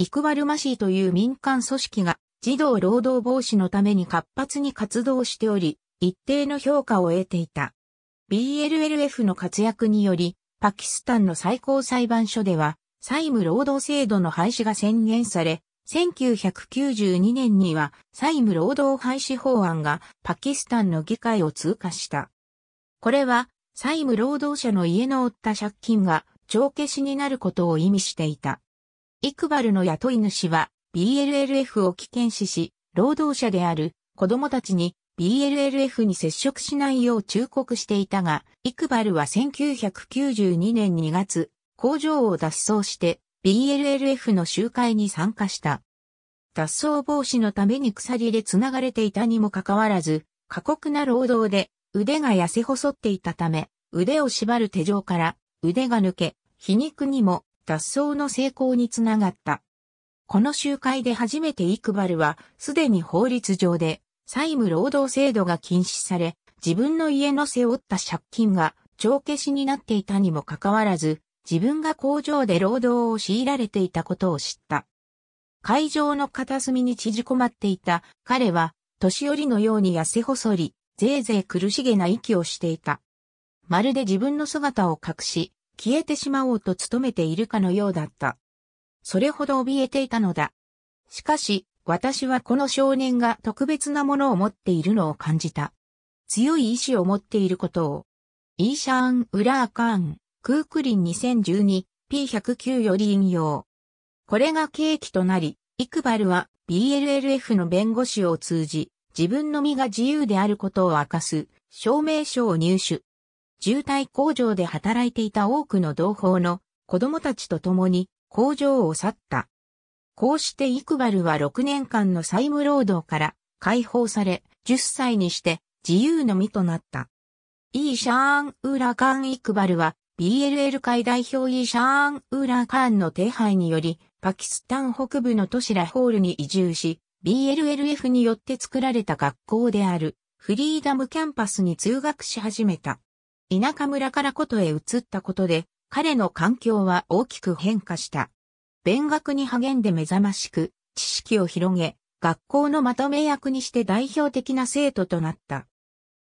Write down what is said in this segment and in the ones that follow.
イクバルマシーという民間組織が児童労働防止のために活発に活動しており、一定の評価を得ていた。BLLF の活躍により、パキスタンの最高裁判所では、債務労働制度の廃止が宣言され、1992年には債務労働廃止法案がパキスタンの議会を通過した。これは債務労働者の家の負った借金が帳消しになることを意味していた。イクバルの雇い主は BLLF を危険視し、労働者である子供たちに BLLF に接触しないよう忠告していたが、イクバルは1992年2月、工場を脱走して BLLF の集会に参加した。脱走防止のために鎖で繋がれていたにもかかわらず、過酷な労働で腕が痩せ細っていたため、腕を縛る手錠から腕が抜け、皮肉にも脱走の成功につながった。この集会で初めてイクバルは、すでに法律上で、債務労働制度が禁止され、自分の家の背負った借金が帳消しになっていたにもかかわらず、自分が工場で労働を強いられていたことを知った。会場の片隅に縮こまっていた彼は、年寄りのように痩せ細り、ぜいぜい苦しげな息をしていた。まるで自分の姿を隠し、消えてしまおうと努めているかのようだった。それほど怯えていたのだ。しかし、私はこの少年が特別なものを持っているのを感じた。強い意志を持っていることを。イーシャーン・ウラーカーン、クークリン 2012P109 より引用。これが契機となり、イクバルは BLLF の弁護士を通じ、自分の身が自由であることを明かす証明書を入手。渋滞工場で働いていた多くの同胞の子供たちと共に工場を去った。こうしてイクバルは6年間の債務労働から解放され、10歳にして自由の身となった。イーシャーン・ウーラカン・イクバルは BLL 会代表イーシャーン・ウーラカンの手配により、パキスタン北部の都市ラホールに移住し、BLLF によって作られた学校であるフリーダムキャンパスに通学し始めた。田舎村から琴へ移ったことで、彼の環境は大きく変化した。勉学に励んで目覚ましく、知識を広げ、学校のまとめ役にして代表的な生徒となった。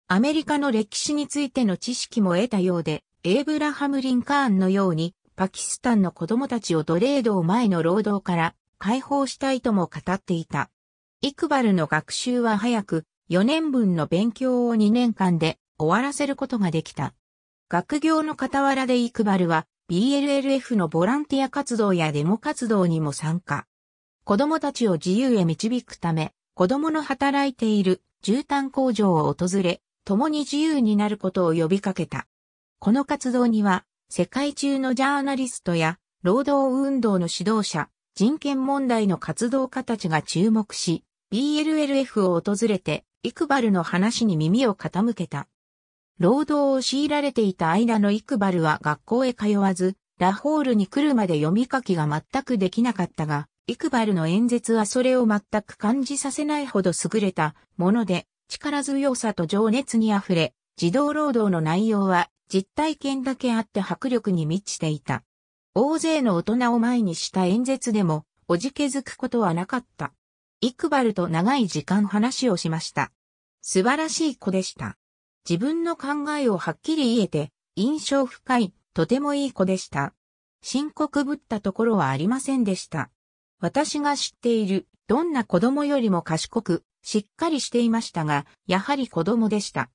アメリカの歴史についての知識も得たようで、エイブラハム・リンカーンのように、パキスタンの子供たちを奴隷道前の労働から解放したいとも語っていた。イクバルの学習は早く、4年分の勉強を2年間で終わらせることができた。学業の傍らでイクバルは BLLF のボランティア活動やデモ活動にも参加。子供たちを自由へ導くため、子供の働いている絨毯工場を訪れ、共に自由になることを呼びかけた。この活動には、世界中のジャーナリストや、労働運動の指導者、人権問題の活動家たちが注目し、BLLF を訪れて、イクバルの話に耳を傾けた。労働を強いられていた間のイクバルは学校へ通わず、ラホールに来るまで読み書きが全くできなかったが、イクバルの演説はそれを全く感じさせないほど優れたもので、力強さと情熱に溢れ、児童労働の内容は実体験だけあって迫力に満ちていた。大勢の大人を前にした演説でも、おじけづくことはなかった。イクバルと長い時間話をしました。素晴らしい子でした。自分の考えをはっきり言えて、印象深い、とてもいい子でした。深刻ぶったところはありませんでした。私が知っている、どんな子供よりも賢く、しっかりしていましたが、やはり子供でした。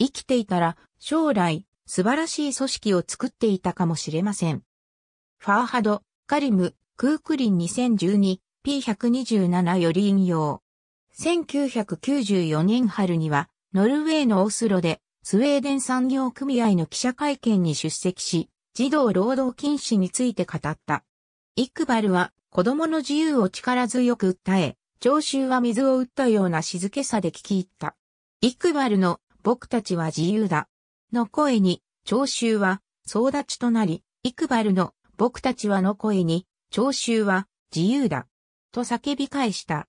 生きていたら、将来、素晴らしい組織を作っていたかもしれません。ファーハド、カリム、クークリン 2012P127 より引用。1994年春にはノルウェーのオスロで、スウェーデン産業組合の記者会見に出席し、児童労働禁止について語った。イクバルは、子供の自由を力強く訴え、聴衆は水を打ったような静けさで聞き入った。イクバルの、僕たちは自由だ。の声に、聴衆は、総立ちとなり、イクバルの、僕たちはの声に、聴衆は、自由だ。と叫び返した。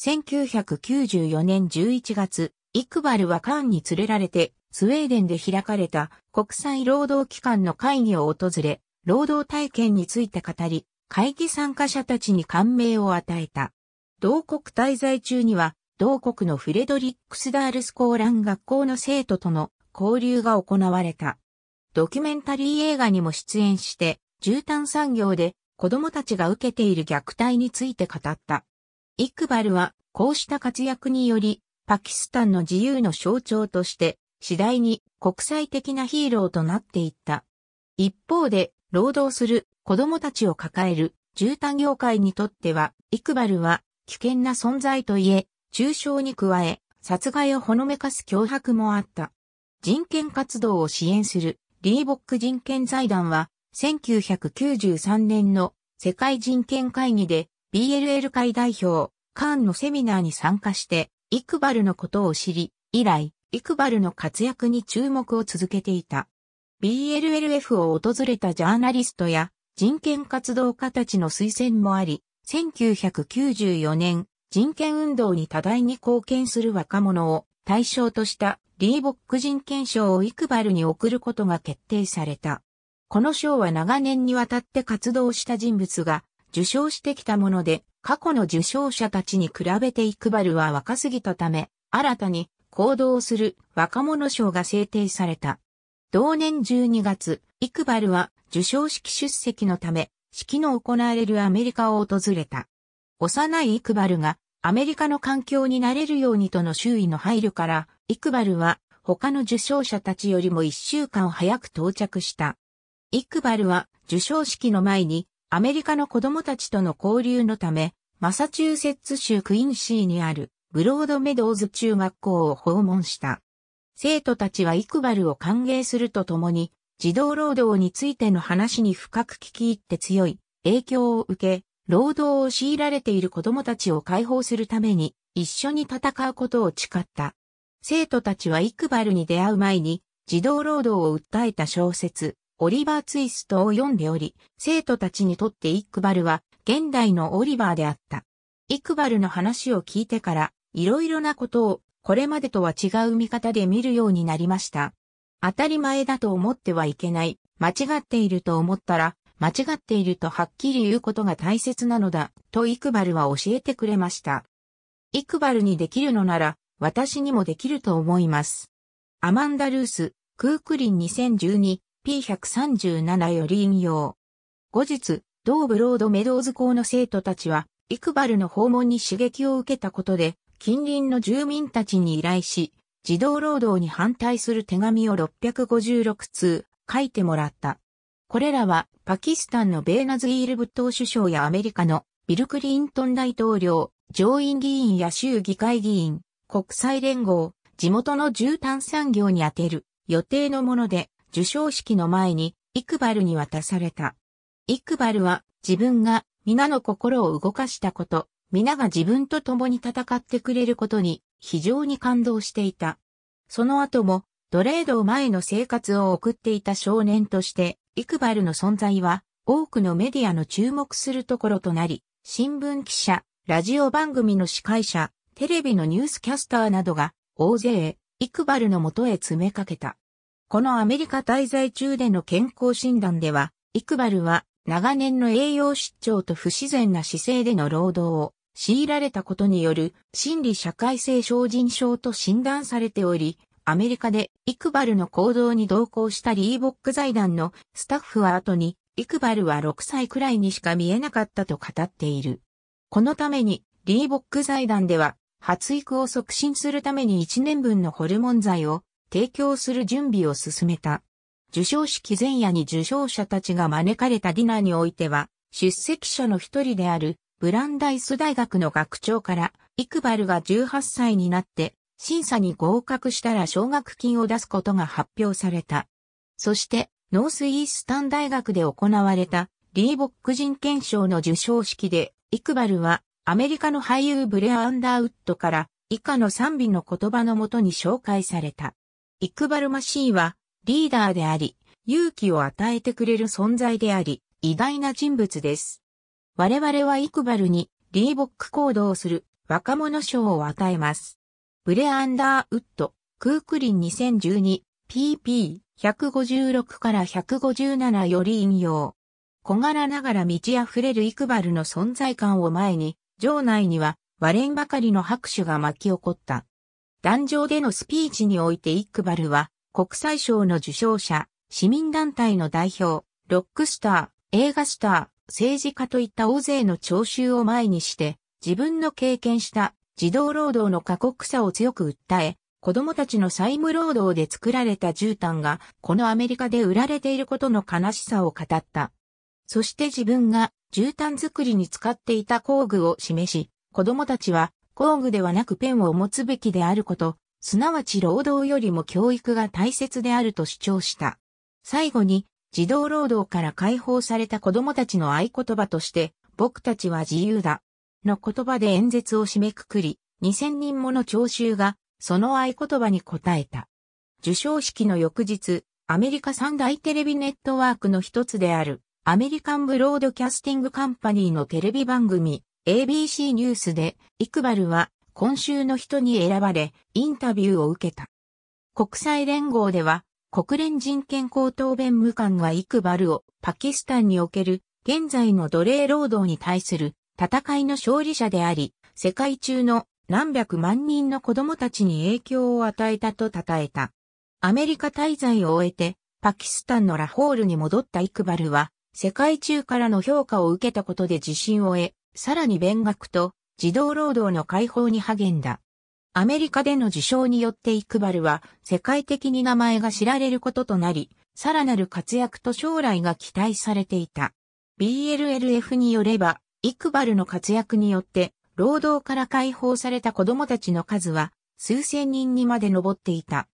1994年11月、イクバルはカーンに連れられて、スウェーデンで開かれた国際労働機関の会議を訪れ、労働体験について語り、会議参加者たちに感銘を与えた。同国滞在中には、同国のフレドリックスダールスコーラン学校の生徒との交流が行われた。ドキュメンタリー映画にも出演して、絨毯産業で子供たちが受けている虐待について語った。イクバルは、こうした活躍により、パキスタンの自由の象徴として次第に国際的なヒーローとなっていった。一方で労働する子供たちを抱える絨毯業界にとってはイクバルは危険な存在といえ、中傷に加え殺害をほのめかす脅迫もあった。人権活動を支援するリーボック人権財団は1993年の世界人権会議で BLL 会代表カーンのセミナーに参加してイクバルのことを知り、以来、イクバルの活躍に注目を続けていた。BLLF を訪れたジャーナリストや人権活動家たちの推薦もあり、1994年、人権運動に多大に貢献する若者を対象としたリーボック人権賞をイクバルに贈ることが決定された。この賞は長年にわたって活動した人物が受賞してきたもので、過去の受賞者たちに比べてイクバルは若すぎたため、新たに行動する若者賞が制定された。同年12月、イクバルは受賞式出席のため、式の行われるアメリカを訪れた。幼いイクバルがアメリカの環境になれるようにとの周囲の配慮から、イクバルは他の受賞者たちよりも1週間早く到着した。イクバルは受賞式の前にアメリカの子供たちとの交流のため、マサチューセッツ州クインシーにあるブロードメドウズ中学校を訪問した。生徒たちはイクバルを歓迎するとともに、児童労働についての話に深く聞き入って強い影響を受け、労働を強いられている子供たちを解放するために一緒に戦うことを誓った。生徒たちはイクバルに出会う前に児童労働を訴えた小説、オリバー・ツイストを読んでおり、生徒たちにとってイクバルは現代のオリバーであった。イクバルの話を聞いてから、いろいろなことをこれまでとは違う見方で見るようになりました。当たり前だと思ってはいけない、間違っていると思ったら、間違っているとはっきり言うことが大切なのだ、とイクバルは教えてくれました。イクバルにできるのなら、私にもできると思います。アマンダ・ルース、クークリン2012、P137 より引用。後日、同ブロードメドウズ校の生徒たちは、イクバルの訪問に刺激を受けたことで、近隣の住民たちに依頼し、児童労働に反対する手紙を656通書いてもらった。これらはパキスタンのベーナズイールブット首相やアメリカのビル・クリントン大統領、上院議員や州議会議員、国際連合、地元の絨毯産業に充てる予定のもので、受賞式の前に、イクバルに渡された。イクバルは、自分が、皆の心を動かしたこと、皆が自分と共に戦ってくれることに、非常に感動していた。その後も、奴隷道前の生活を送っていた少年として、イクバルの存在は、多くのメディアの注目するところとなり、新聞記者、ラジオ番組の司会者、テレビのニュースキャスターなどが、大勢、イクバルのもとへ詰めかけた。このアメリカ滞在中での健康診断では、イクバルは長年の栄養失調と不自然な姿勢での労働を強いられたことによる心理社会性症人症と診断されており、アメリカでイクバルの行動に同行したリーボック財団のスタッフは後に、イクバルは6歳くらいにしか見えなかったと語っている。このために、リーボック財団では、発育を促進するために1年分のホルモン剤を提供する準備を進めた。受賞式前夜に受賞者たちが招かれたディナーにおいては、出席者の一人であるブランダイス大学の学長から、イクバルが18歳になって審査に合格したら奨学金を出すことが発表された。そして、ノースイースタン大学で行われたリーボック人権賞の授賞式で、イクバルはアメリカの俳優ブレア・アンダーウッドから以下の賛美の言葉のもとに紹介された。イクバルマシーは、リーダーであり、勇気を与えてくれる存在であり、偉大な人物です。我々はイクバルに、リーボック行動をする、若者賞を与えます。ブレアンダーウッド、クークリン 2012PP156 から157より引用。小柄ながら満ち溢れるイクバルの存在感を前に、場内には割れんばかりの拍手が巻き起こった。壇上でのスピーチにおいてイックバルは、国際賞の受賞者、市民団体の代表、ロックスター、映画スター、政治家といった大勢の聴衆を前にして、自分の経験した児童労働の過酷さを強く訴え、子供たちの債務労働で作られた絨毯が、このアメリカで売られていることの悲しさを語った。そして自分が絨毯作りに使っていた工具を示し、子供たちは工具ではなくペンを持つべきであること、すなわち労働よりも教育が大切であると主張した。最後に、児童労働から解放された子供たちの合言葉として、僕たちは自由だ。の言葉で演説を締めくくり、2000人もの聴衆が、その合言葉に答えた。受賞式の翌日、アメリカ三大テレビネットワークの一つである、アメリカンブロードキャスティングカンパニーのテレビ番組、ABC ニュースで、イクバルは今週の人に選ばれ、インタビューを受けた。国際連合では、国連人権高等弁務官がイクバルをパキスタンにおける現在の奴隷労働に対する戦いの勝利者であり、世界中の何百万人の子供たちに影響を与えたと称えた。アメリカ滞在を終えて、パキスタンのラホールに戻ったイクバルは、世界中からの評価を受けたことで自信を得、さらに勉学と児童労働の解放に励んだ。アメリカでの受賞によってイクバルは世界的に名前が知られることとなり、さらなる活躍と将来が期待されていた。BLLF によれば、イクバルの活躍によって、労働から解放された子供たちの数は、数千人にまで上っていた。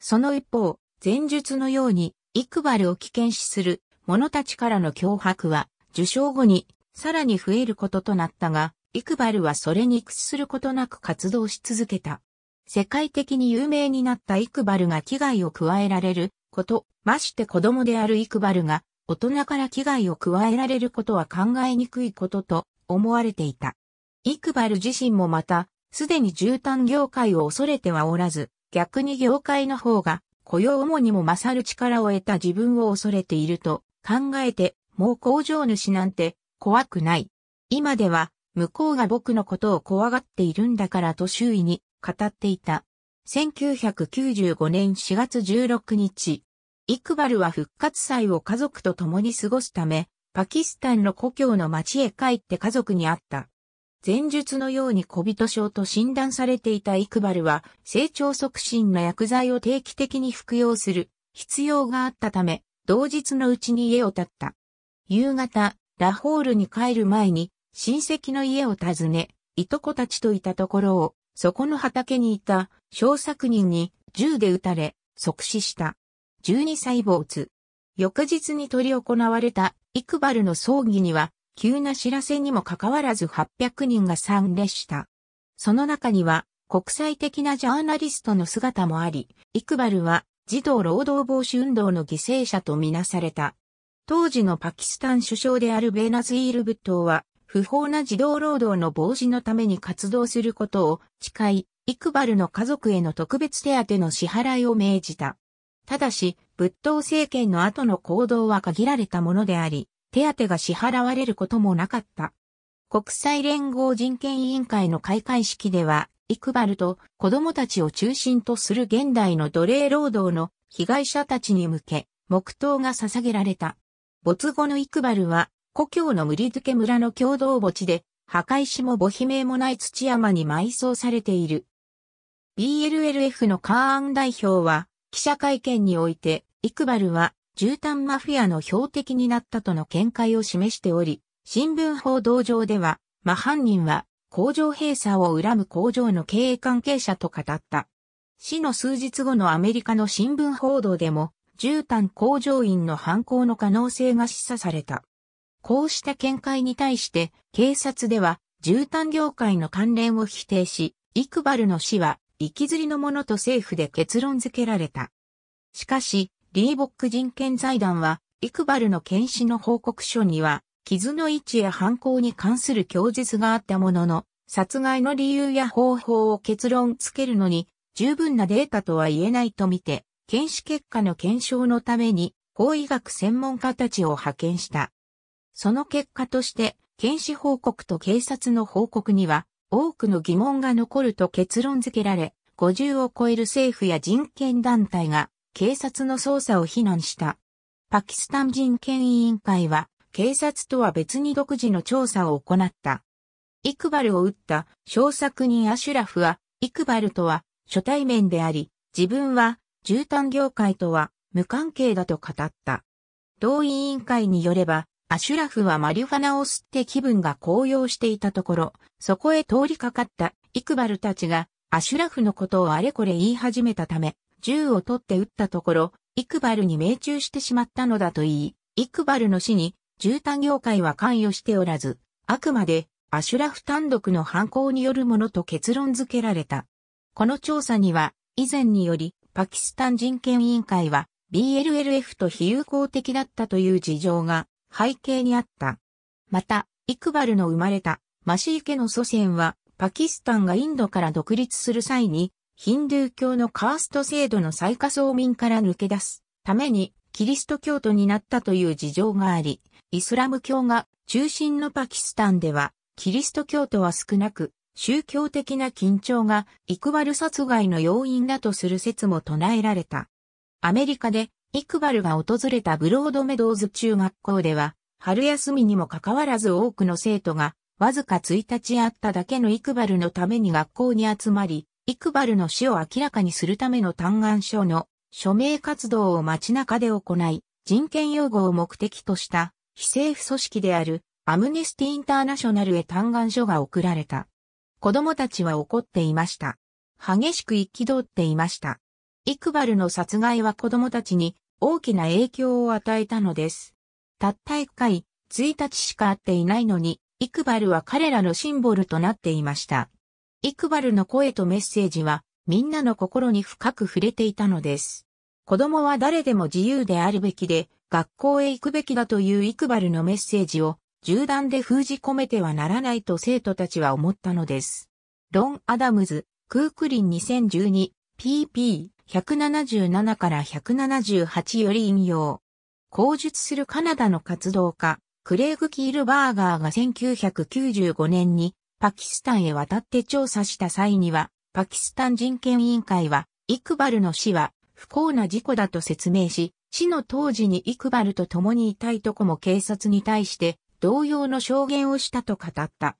その一方、前述のように、イクバルを危険視する者たちからの脅迫は、受賞後にさらに増えることとなったが、イクバルはそれに屈することなく活動し続けた。世界的に有名になったイクバルが危害を加えられること、まして子供であるイクバルが大人から危害を加えられることは考えにくいことと思われていた。イクバル自身もまた、すでに絨毯業界を恐れてはおらず、逆に業界の方が雇用主にも勝る力を得た自分を恐れていると考えて、もう工場主なんて怖くない。今では、向こうが僕のことを怖がっているんだからと周囲に語っていた。1995年4月16日、イクバルは復活祭を家族と共に過ごすため、パキスタンの故郷の町へ帰って家族に会った。前述のように小人症と診断されていたイクバルは、成長促進の薬剤を定期的に服用する必要があったため、同日のうちに家を建った。夕方、ラホールに帰る前に、親戚の家を訪ね、いとこたちといたところを、そこの畑にいた、小作人に、銃で撃たれ、即死した。12歳没。翌日に取り行われた、イクバルの葬儀には、急な知らせにもかかわらず800人が参列した。その中には、国際的なジャーナリストの姿もあり、イクバルは、児童労働防止運動の犠牲者とみなされた。当時のパキスタン首相であるベナズイール・ブットーは、不法な児童労働の防止のために活動することを誓い、イクバルの家族への特別手当の支払いを命じた。ただし、仏統政権の後の行動は限られたものであり、手当が支払われることもなかった。国際連合人権委員会の開会式では、イクバルと子供たちを中心とする現代の奴隷労働の被害者たちに向け、黙祷が捧げられた。没後のイクバルは、故郷のムリドけケ村の共同墓地で、墓石も墓碑名もない土山に埋葬されている。BLLF のカーン代表は、記者会見において、イクバルは、絨毯マフィアの標的になったとの見解を示しており、新聞報道上では、真犯人は、工場閉鎖を恨む工場の経営関係者と語った。死の数日後のアメリカの新聞報道でも、絨毯工場員の犯行の可能性が示唆された。こうした見解に対して警察では絨毯業界の関連を否定し、イクバルの死は行きずりのものと政府で結論付けられた。しかし、リーボック人権財団は、イクバルの検視の報告書には、傷の位置や犯行に関する供述があったものの、殺害の理由や方法を結論付けるのに、十分なデータとは言えないとみて、検視結果の検証のために法医学専門家たちを派遣した。その結果として、検視報告と警察の報告には多くの疑問が残ると結論付けられ、50を超える政府や人権団体が警察の捜査を非難した。パキスタン人権委員会は警察とは別に独自の調査を行った。イクバルを撃った小作人アシュラフは、イクバルとは初対面であり、自分は絨毯業界とは無関係だと語った。同委員会によれば、アシュラフはマリファナを吸って気分が高揚していたところ、そこへ通りかかったイクバルたちがアシュラフのことをあれこれ言い始めたため、銃を取って撃ったところ、イクバルに命中してしまったのだと言い、イクバルの死に、絨毯業界は関与しておらず、あくまでアシュラフ単独の犯行によるものと結論付けられた。この調査には、以前により、パキスタン人権委員会は BLLF と非友好的だったという事情が背景にあった。また、イクバルの生まれたマシー家の祖先はパキスタンがインドから独立する際にヒンドゥー教のカースト制度の最下層民から抜け出すためにキリスト教徒になったという事情があり、イスラム教が中心のパキスタンではキリスト教徒は少なく、宗教的な緊張がイクバル殺害の要因だとする説も唱えられた。アメリカでイクバルが訪れたブロードメドーズ中学校では、春休みにもかかわらず多くの生徒が、わずか1日あっただけのイクバルのために学校に集まり、イクバルの死を明らかにするための嘆願書の署名活動を街中で行い、人権擁護を目的とした非政府組織であるアムネスティ・インターナショナルへ嘆願書が送られた。子供たちは怒っていました。激しくき通っていました。イクバルの殺害は子供たちに大きな影響を与えたのです。たった一回、1日しか会っていないのに、イクバルは彼らのシンボルとなっていました。イクバルの声とメッセージは、みんなの心に深く触れていたのです。子供は誰でも自由であるべきで、学校へ行くべきだというイクバルのメッセージを、銃弾で封じ込めてはならないと生徒たちは思ったのです。ロン・アダムズ、クークリン 2012pp177 から178より引用。口述するカナダの活動家、クレイグ・キールバーガーが1995年にパキスタンへ渡って調査した際には、パキスタン人権委員会は、イクバルの死は不幸な事故だと説明し、死の当時にイクバルと共にいたいとこも警察に対して同様の証言をしたと語った。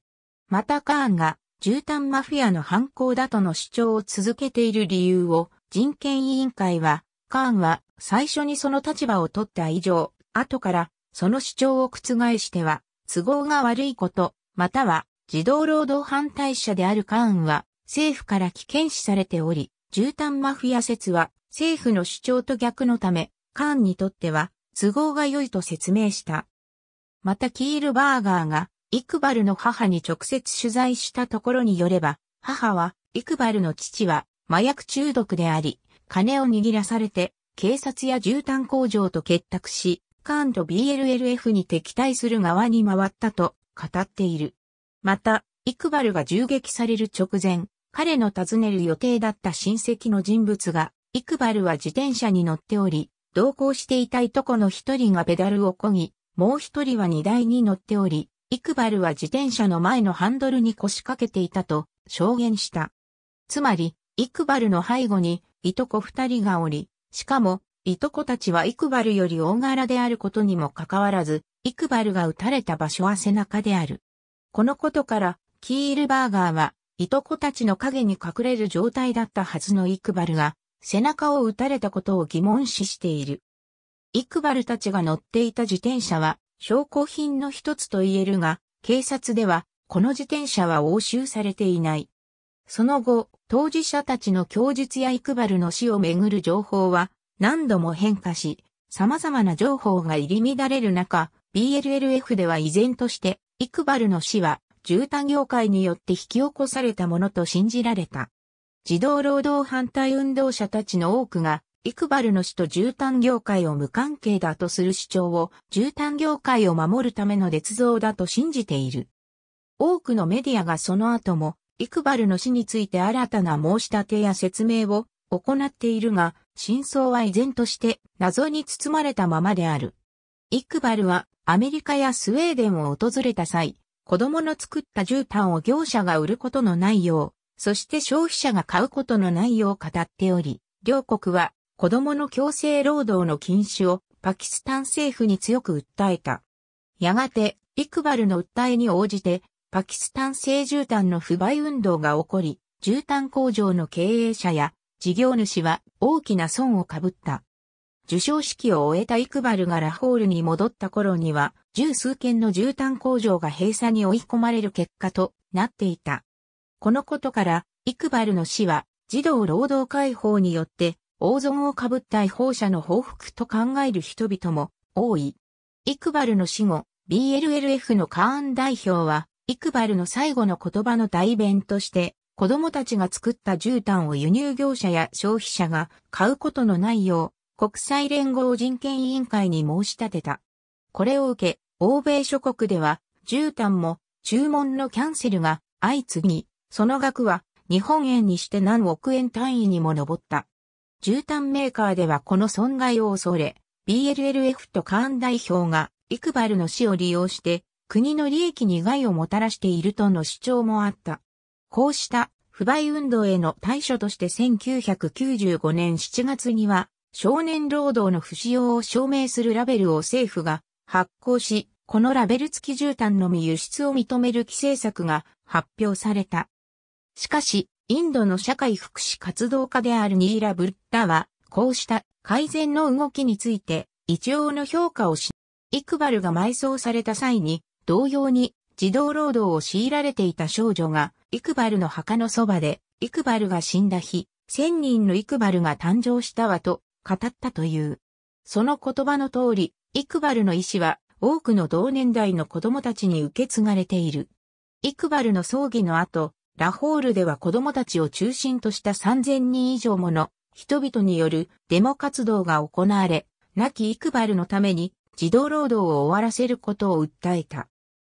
またカーンが、絨毯マフィアの犯行だとの主張を続けている理由を、人権委員会は、カーンは最初にその立場を取った以上、後からその主張を覆しては、都合が悪いこと、または児童労働反対者であるカーンは政府から危険視されており、絨毯マフィア説は政府の主張と逆のため、カーンにとっては都合が良いと説明した。またキールバーガーが、イクバルの母に直接取材したところによれば、母は、イクバルの父は、麻薬中毒であり、金を握らされて、警察や絨毯工場と結託し、カーンと BLLF に敵対する側に回ったと語っている。また、イクバルが銃撃される直前、彼の尋ねる予定だった親戚の人物が、イクバルは自転車に乗っており、同行していたいとこの一人がペダルをこぎ、もう一人は荷台に乗っており、イクバルは自転車の前のハンドルに腰掛けていたと証言した。つまり、イクバルの背後に、いとこ二人がおり、しかも、いとこたちはイクバルより大柄であることにもかかわらず、イクバルが撃たれた場所は背中である。このことから、キールバーガーは、いとこたちの影に隠れる状態だったはずのイクバルが、背中を撃たれたことを疑問視している。イクバルたちが乗っていた自転車は証拠品の一つと言えるが、警察ではこの自転車は押収されていない。その後、当事者たちの供述やイクバルの死をめぐる情報は何度も変化し、様々な情報が入り乱れる中、BLLF では依然として、イクバルの死は、絨毯業界によって引き起こされたものと信じられた。児童労働反対運動者たちの多くが、イクバルの死と絨毯業界を無関係だとする主張を、絨毯業界を守るための捏造だと信じている。多くのメディアがその後も、イクバルの死について新たな申し立てや説明を行っているが、真相は依然として謎に包まれたままである。イクバルはアメリカやスウェーデンを訪れた際、子供の作った絨毯を業者が売ることのないよう、そして消費者が買うことのないよう語っており、両国は子供の強制労働の禁止をパキスタン政府に強く訴えた。やがて、イクバルの訴えに応じて、パキスタン製絨毯の不買運動が起こり、絨毯工場の経営者や事業主は大きな損をかぶった。受賞式を終えたイクバルがラホールに戻った頃には、十数件の絨毯工場が閉鎖に追い込まれる結果となっていた。このことから、イクバルの死は児童労働解放によって大損をかぶった違法者の報復と考える人々も多い。イクバルの死後、BLLF のカーン代表は、イクバルの最後の言葉の代弁として、子供たちが作った絨毯を輸入業者や消費者が買うことのないよう、国際連合人権委員会に申し立てた。これを受け、欧米諸国では、絨毯も注文のキャンセルが相次ぎ、その額は日本円にして何億円単位にも上った。絨毯メーカーではこの損害を恐れ、BLLF とカーン代表がイクバルの死を利用して国の利益に害をもたらしているとの主張もあった。こうした不買運動への対処として1995年7月には少年労働の不使用を証明するラベルを政府が発行し、このラベル付き絨毯のみ輸出を認める規制策が発表された。しかし、インドの社会福祉活動家であるニーラ・ブッダは、こうした改善の動きについて、一応の評価をし、イクバルが埋葬された際に、同様に児童労働を強いられていた少女が、イクバルの墓のそばで、イクバルが死んだ日、千人のイクバルが誕生したわと語ったという。その言葉の通り、イクバルの意志は多くの同年代の子供たちに受け継がれている。イクバルの葬儀の後、ラホールでは子供たちを中心とした3000人以上もの人々によるデモ活動が行われ、亡きイクバルのために児童労働を終わらせることを訴えた。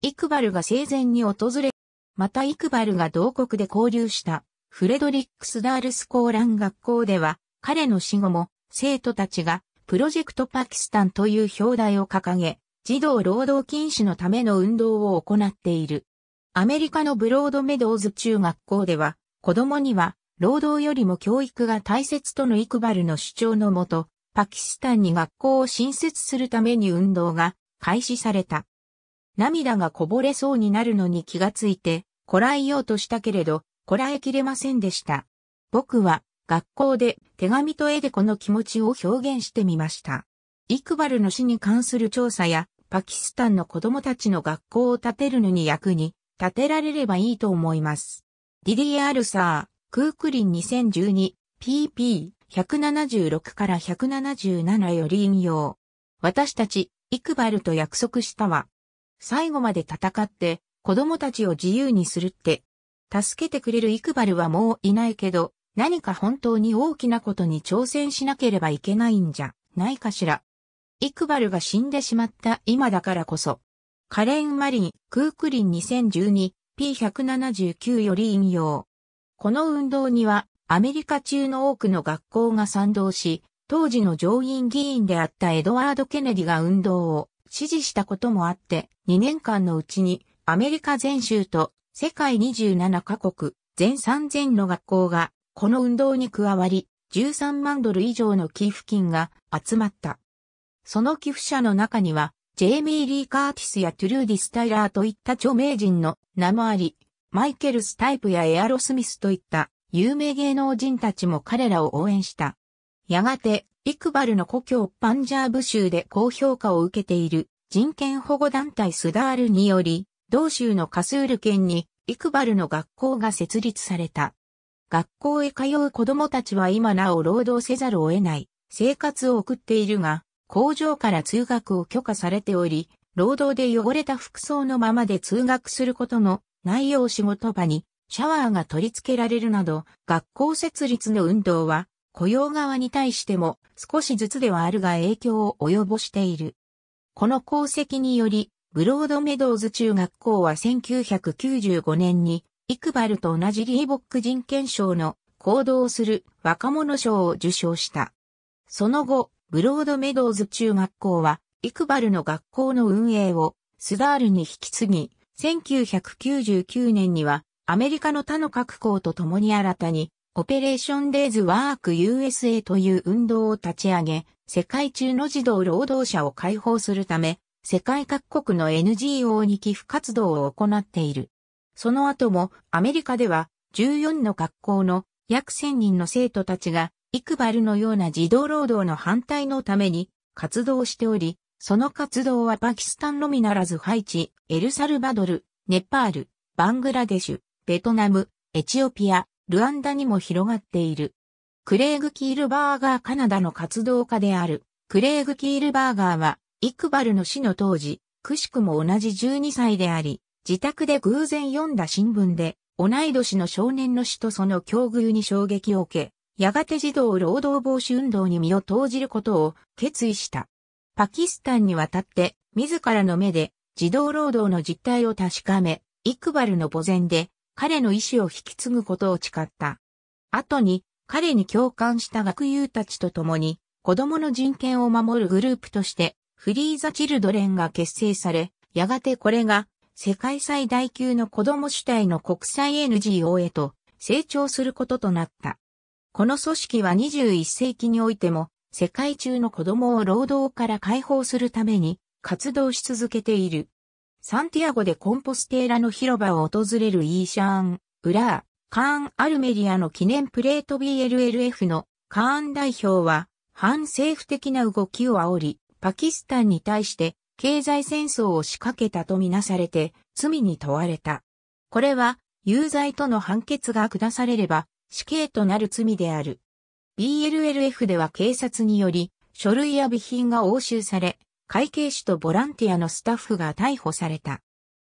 イクバルが生前に訪れ、またイクバルが同国で交流したフレドリックスダールスコーラン学校では、彼の死後も生徒たちがプロジェクトパキスタンという表題を掲げ、児童労働禁止のための運動を行っている。アメリカのブロードメドウズ中学校では、子供には、労働よりも教育が大切とのイクバルの主張のもと、パキスタンに学校を新設するために運動が開始された。涙がこぼれそうになるのに気がついて、こらえようとしたけれど、こらえきれませんでした。僕は、学校で手紙と絵でこの気持ちを表現してみました。イクバルの死に関する調査や、パキスタンの子供たちの学校を建てるのに役に立てられればいいと思います。DDR サー、クークリン 2012PP176 から177より引用。私たち、イクバルと約束したわ。最後まで戦って、子供たちを自由にするって。助けてくれるイクバルはもういないけど、何か本当に大きなことに挑戦しなければいけないんじゃないかしら。イクバルが死んでしまった今だからこそ、カレン・マリン、クークリン 2012P179 より引用。この運動にはアメリカ中の多くの学校が賛同し、当時の上院議員であったエドワード・ケネディが運動を支持したこともあって、2年間のうちにアメリカ全州と世界27カ国、全3000の学校がこの運動に加わり、13万ドル以上の寄付金が集まった。その寄付者の中には、ジェイミー・リー・カーティスやトゥルーディ・スタイラーといった著名人の名もあり、マイケル・スタイプやエアロスミスといった有名芸能人たちも彼らを応援した。やがて、イクバルの故郷パンジャーブ州で高評価を受けている人権保護団体スダールにより、同州のカスール県にイクバルの学校が設立された。学校へ通う子供たちは今なお労働せざるを得ない生活を送っているが、工場から通学を許可されており、労働で汚れた服装のままで通学することの内容仕事場にシャワーが取り付けられるなど、学校設立の運動は雇用側に対しても少しずつではあるが影響を及ぼしている。この功績により、ブロードメドウズ中学校は1995年に、イクバルと同じリーボック人権賞の行動をする若者賞を受賞した。その後、ブロードメドウズ中学校は、イクバルの学校の運営を、スダールに引き継ぎ、1999年には、アメリカの他の各校と共に新たに、オペレーションデイズワーク USA という運動を立ち上げ、世界中の児童労働者を解放するため、世界各国の NGO に寄付活動を行っている。その後もアメリカでは14の学校の約1000人の生徒たちがイクバルのような児童労働の反対のために活動しており、その活動はパキスタンのみならずハイチ、エルサルバドル、ネパール、バングラデシュ、ベトナム、エチオピア、ルアンダにも広がっている。クレーグ・キールバーガーカナダの活動家である、クレーグ・キールバーガーは、イクバルの死の当時、くしくも同じ12歳であり、自宅で偶然読んだ新聞で、同い年の少年の死とその境遇に衝撃を受け、やがて児童労働防止運動に身を投じることを決意した。パキスタンに渡って自らの目で児童労働の実態を確かめ、イクバルの墓前で彼の意志を引き継ぐことを誓った。後に彼に共感した学友たちと共に子供の人権を守るグループとしてフリー・ザ・チルドレンが結成され、やがてこれが世界最大級の子供主体の国際 NGO へと成長することとなった。この組織は21世紀においても、世界中の子供を労働から解放するために活動し続けている。サンティアゴでコンポステーラの広場を訪れるイーシャーン、ウラー、カーン・アルメリアの記念プレート BLLF のカーン代表は反政府的な動きを煽り、パキスタンに対して経済戦争を仕掛けたとみなされて罪に問われた。これは有罪との判決が下されれば死刑となる罪である。BLLF では警察により、書類や備品が押収され、会計士とボランティアのスタッフが逮捕された。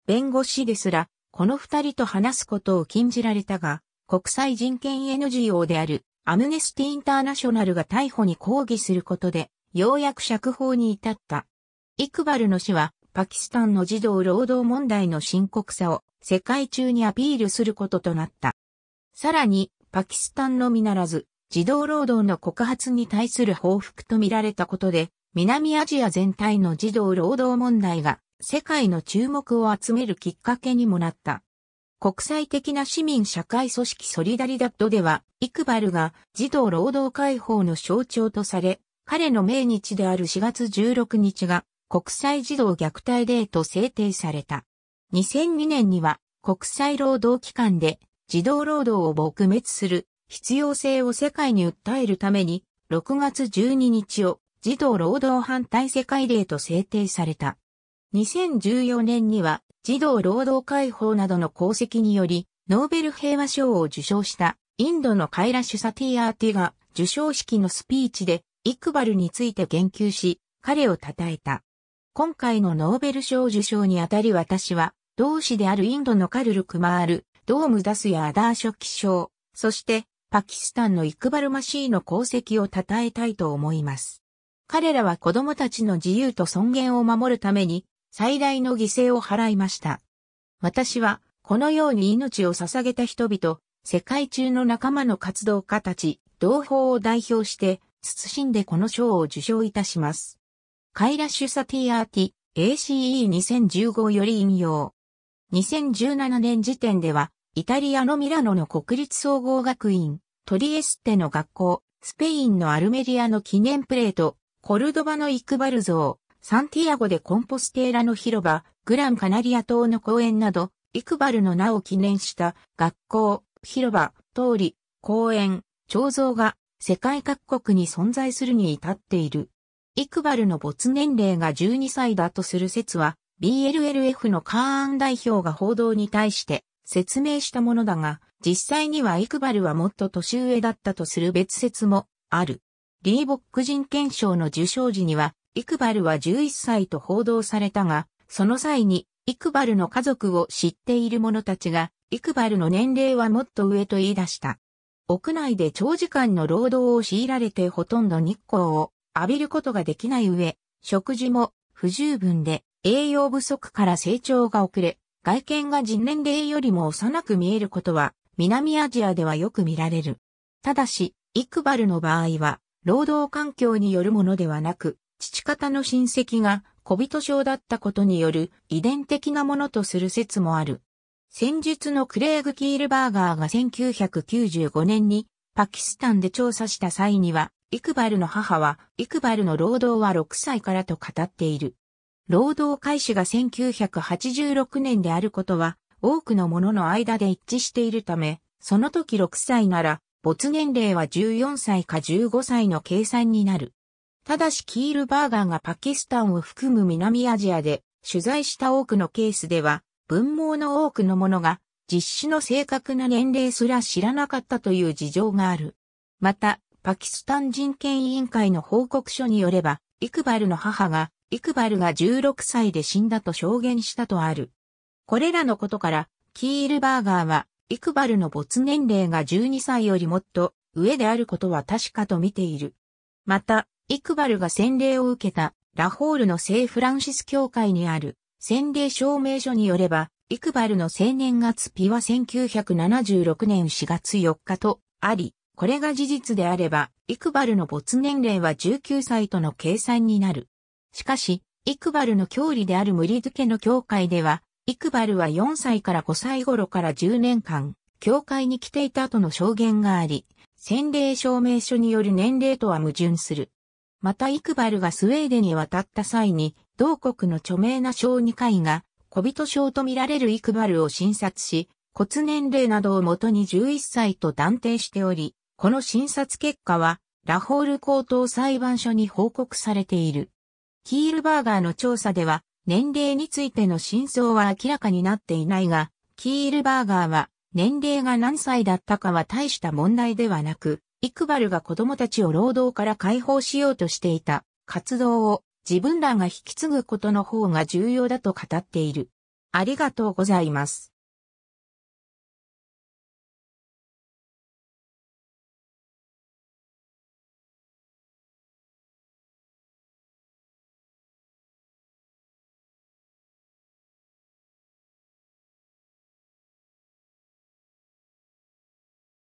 弁護士ですら、この二人と話すことを禁じられたが、国際人権 NGO であるアムネスティ・インターナショナルが逮捕に抗議することで、ようやく釈放に至った。イクバルの死は、パキスタンの児童労働問題の深刻さを世界中にアピールすることとなった。さらに、パキスタンのみならず、児童労働の告発に対する報復と見られたことで、南アジア全体の児童労働問題が世界の注目を集めるきっかけにもなった。国際的な市民社会組織ソリダリダットでは、イクバルが児童労働解放の象徴とされ、彼の命日である4月16日が国際児童虐待デーと制定された。2002年には国際労働機関で児童労働を撲滅する必要性を世界に訴えるために、6月12日を児童労働反対世界デーと制定された。2014年には児童労働解放などの功績により、ノーベル平和賞を受賞したインドのカイラ・シュサティアーティが受賞式のスピーチでイクバルについて言及し、彼を称えた。今回のノーベル賞受賞にあたり私は、同志であるインドのカルル・クマール、ドームダスやアダーショキ賞、そしてパキスタンのイクバルマシーの功績を称えたいと思います。彼らは子供たちの自由と尊厳を守るために最大の犠牲を払いました。私はこのように命を捧げた人々、世界中の仲間の活動家たち、同胞を代表して慎んでこの賞を受賞いたします。カイラシュサティアーティ ACE2015 より引用。2017年時点ではイタリアのミラノの国立総合学院、トリエステの学校、スペインのアルメリアの記念プレート、コルドバのイクバル像、サンティアゴでコンポステーラの広場、グランカナリア島の公園など、イクバルの名を記念した学校、広場、通り、公園、彫像が世界各国に存在するに至っている。イクバルの没年齢が12歳だとする説は、BLLF のカーン代表が報道に対して説明したものだが、実際にはイクバルはもっと年上だったとする別説もある。リーボック人権賞の受賞時には、イクバルは11歳と報道されたが、その際に、イクバルの家族を知っている者たちが、イクバルの年齢はもっと上と言い出した。屋内で長時間の労働を強いられてほとんど日光を浴びることができない上、食事も不十分で栄養不足から成長が遅れ、外見が人年齢よりも幼く見えることは、南アジアではよく見られる。ただし、イクバルの場合は、労働環境によるものではなく、父方の親戚が小人症だったことによる遺伝的なものとする説もある。先日のクレーグ・キールバーガーが1995年にパキスタンで調査した際には、イクバルの母は、イクバルの労働は6歳からと語っている。労働開始が1986年であることは、多くの者のの間で一致しているため、その時6歳なら、没年齢は14歳か15歳の計算になる。ただしキールバーガーがパキスタンを含む南アジアで取材した多くのケースでは、文盲の多くの者が実施の正確な年齢すら知らなかったという事情がある。また、パキスタン人権委員会の報告書によれば、イクバルの母がイクバルが16歳で死んだと証言したとある。これらのことから、キールバーガーは、イクバルの没年齢が12歳よりもっと上であることは確かと見ている。また、イクバルが洗礼を受けたラホールの聖フランシス教会にある洗礼証明書によれば、イクバルの青年月日は1976年4月4日とあり、これが事実であれば、イクバルの没年齢は19歳との計算になる。しかし、イクバルの郷里であるムリドけ家の教会では、イクバルは4歳から5歳頃から10年間、教会に来ていたとの証言があり、洗礼証明書による年齢とは矛盾する。またイクバルがスウェーデンに渡った際に、同国の著名な小児科医が、小人症とみられるイクバルを診察し、骨年齢などをもとに11歳と断定しており、この診察結果は、ラホール高等裁判所に報告されている。キールバーガーの調査では、年齢についての真相は明らかになっていないが、キールバーガーは、年齢が何歳だったかは大した問題ではなく、イクバルが子供たちを労働から解放しようとしていた活動を自分らが引き継ぐことの方が重要だと語っている。ありがとうございます。